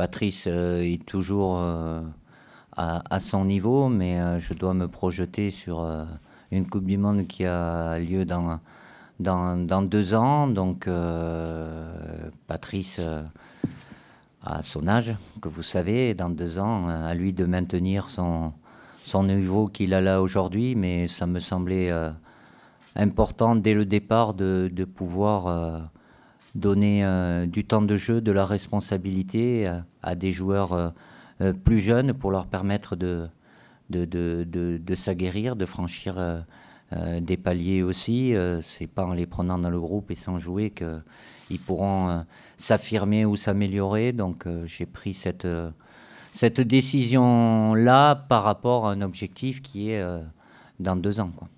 Patrice euh, est toujours euh, à, son niveau, mais euh, je dois me projeter sur une Coupe du Monde qui a lieu dans, dans, deux ans. Donc, Patrice à son âge, que vous savez, dans deux ans, à lui de maintenir son, son niveau qu'il a là aujourd'hui, mais ça me semblait important dès le départ de, pouvoir donner euh, du temps de jeu, de la responsabilité euh, à, des joueurs euh, plus jeunes pour leur permettre de, de, de, de, s'aguerrir, de franchir des paliers aussi. C'est pas en les prenant dans le groupe et sans jouer qu'ils pourront s'affirmer ou s'améliorer. Donc j'ai pris cette, cette décision-là par rapport à un objectif qui est dans deux ans. Quoi.